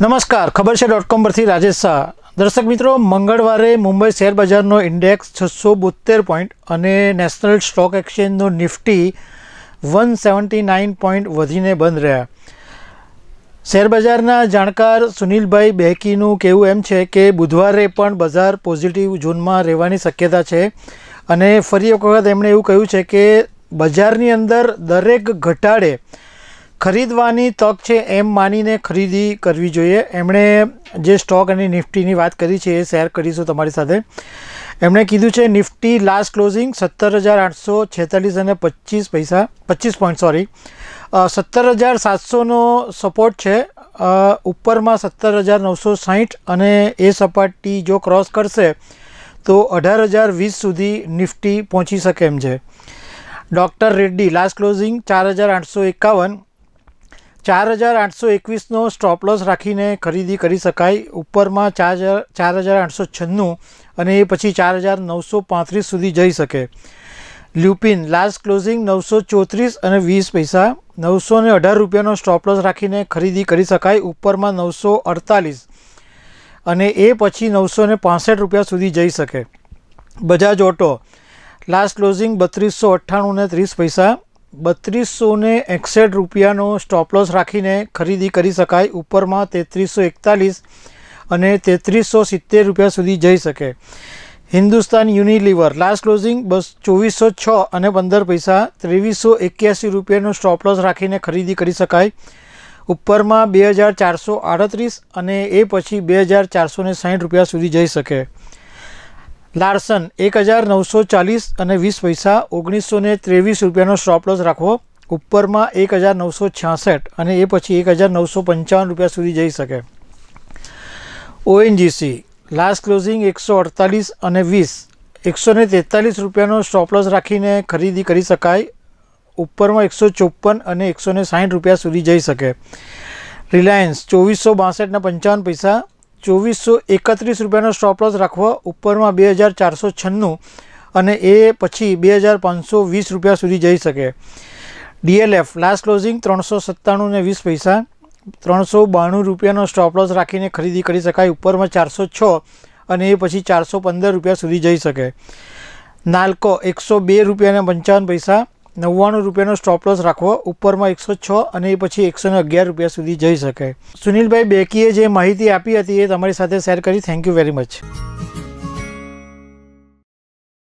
નમસ્કાર ખબર છે ડોટ કોમ પરથી રાજેશ શાહ દર્શક મિત્રો મંગળવારે મુંબઈ શેર બજારનો ઇન્ડેક્સ છસો બોતેર પોઈન્ટ અને નેશનલ સ્ટોક એક્સચેન્જનો Nifty one seventy nine point વધીને બંધ રહ્યા શેર બજારના જાણકાર સુનિલભાઈ બેકીનું કહેવું એમ છે કે બુધવારે પણ બજાર પોઝિટિવ ઝોનમાં રહેવાની શક્યતા છે અને ફરી એક વખત એમણે એવું કહ્યું છે કે બજારની અંદર દરેક ઘટાડે ખરીદવાની તક છે એમ માનીને ખરીદી કરવી જોઈએ એમણે જે સ્ટોક અને નિફ્ટીની વાત કરી છે એ શેર કરીશું તમારી સાથે એમણે કીધું છે નિફ્ટી લાસ્ટ ક્લોઝિંગ સત્તર હજાર આઠસો છેતાલીસ અને પચીસ પૈસા પચીસ પોઈન્ટ સોરી સત્તર હજાર સાતસોનો સપોર્ટ છે ઉપરમાં સત્તર હજાર નવસો સાહીઠ અને એ સપાટી જો ક્રોસ કરશે તો અઢાર હજાર વીસ સુધી નિફ્ટી પહોંચી શકે એમ છે ડૉક્ટર રેડ્ડી લાસ્ટ ક્લોઝિંગ ચાર હજાર આઠસો એકાવન ચાર હજાર આઠસો એકવીસનો સ્ટોપલોસ રાખીને ખરીદી કરી શકાય ઉપરમાં ચાર હજાર ચાર હજાર આઠસો છન્નું અને એ પછી ચાર હજાર નવસો પાંત્રીસ સુધી જઈ શકે લ્યુપિન લાસ્ટ ક્લોઝિંગ નવસો ચોત્રીસ અને વીસ પૈસા નવસો ને અઢાર રૂપિયાનો સ્ટોપલોસ રાખીને ખરીદી કરી શકાય ઉપરમાં નવસો અડતાલીસ અને એ પછી નવસો ને રૂપિયા સુધી જઈ શકે બજાજ ઓટો લાસ્ટ ક્લોઝિંગ બત્રીસો અઠ્ઠાણું ને ત્રીસ પૈસા બત્રીસો ને એકસઠ રૂપિયાનો સ્ટોપલોસ રાખીને ખરીદી કરી શકાય ઉપરમાં તેત્રીસો એકતાલીસ અને તેત્રીસો સિત્તેર રૂપિયા સુધી જઈ શકે હિન્દુસ્તાન યુનિલિવર લાસ્ટ ક્લોઝિંગ બસ ચોવીસો છ અને પંદર પૈસા ત્રેવીસો એક્યાસી રૂપિયાનો સ્ટોપલોસ રાખીને ખરીદી કરી શકાય ઉપરમાં બે હજાર ચારસો આડત્રીસ અને એ પછી બે હજાર ચારસો ને સાઠ રૂપિયા સુધી જઈ શકે લાર્સન એક હજાર નવસો ચાલીસ અને વીસ પૈસા ઓગણીસો ને ત્રેવીસ રૂપિયાનો સ્ટોપ લોસ રાખવો ઉપરમાં એક હજાર નવસો છાસઠ અને એ પછી એક હજાર નવસો પંચાવન રૂપિયા સુધી જઈ શકે ઓએનજીસી લાસ્ટ ક્લોઝિંગ એકસો અડતાલીસ અને વીસ એકસો ને તેતાલીસ રૂપિયાનો સ્ટોપ રાખીને ખરીદી કરી શકાય ઉપરમાં એકસો ચોપન અને એકસો ને સાહીઠ રૂપિયા સુધી જઈ શકે રિલાયન્સ ચોવીસો બાસઠના પંચાવન પૈસા ચોવીસો એકત્રીસ રૂપિયાનો સ્ટોપલોસ લોસ રાખવો ઉપરમાં બે હજાર ચારસો છન્નું અને એ પછી બે હજાર પાંચસો વીસ રૂપિયા સુધી જઈ શકે ડીએલએફ લાસ્ટ ક્લોઝિંગ ત્રણસો સત્તાણું ને વીસ પૈસા ત્રણસો બાણું રૂપિયાનો સ્ટોપ રાખીને ખરીદી કરી શકાય ઉપરમાં ચારસો છ અને એ પછી ચારસો પંદર રૂપિયા સુધી જઈ શકે નાલ્કો એકસો બે રૂપિયાને પંચાવન પૈસા નવ્વાણું રૂપિયાનો સ્ટોપ રાખવો ઉપરમાં એકસો છ અને પછી એકસો અગિયાર રૂપિયા સુધી જઈ શકે સુનિલભાઈ બેકીએ જે માહિતી આપી હતી એ તમારી સાથે શેર કરી થેન્ક યુ વેરી મચ